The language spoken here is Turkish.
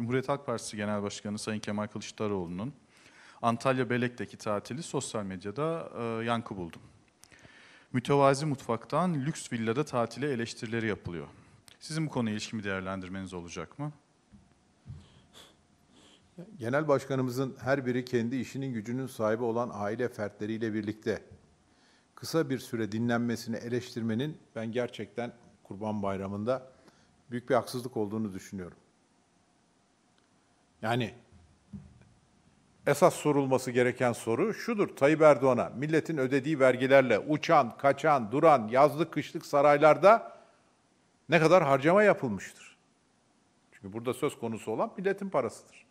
Cumhuriyet Halk Partisi Genel Başkanı Sayın Kemal Kılıçdaroğlu'nun Antalya Belek'teki tatili sosyal medyada e, yankı buldu. Mütevazi mutfaktan lüks villada tatile eleştirileri yapılıyor. Sizin bu konuya ilişkimi değerlendirmeniz olacak mı? Genel başkanımızın her biri kendi işinin gücünün sahibi olan aile fertleriyle birlikte kısa bir süre dinlenmesini eleştirmenin ben gerçekten Kurban Bayramı'nda büyük bir haksızlık olduğunu düşünüyorum. Yani esas sorulması gereken soru şudur Tayyip Erdoğan'a. Milletin ödediği vergilerle uçan, kaçan, duran, yazlık, kışlık saraylarda ne kadar harcama yapılmıştır? Çünkü burada söz konusu olan milletin parasıdır.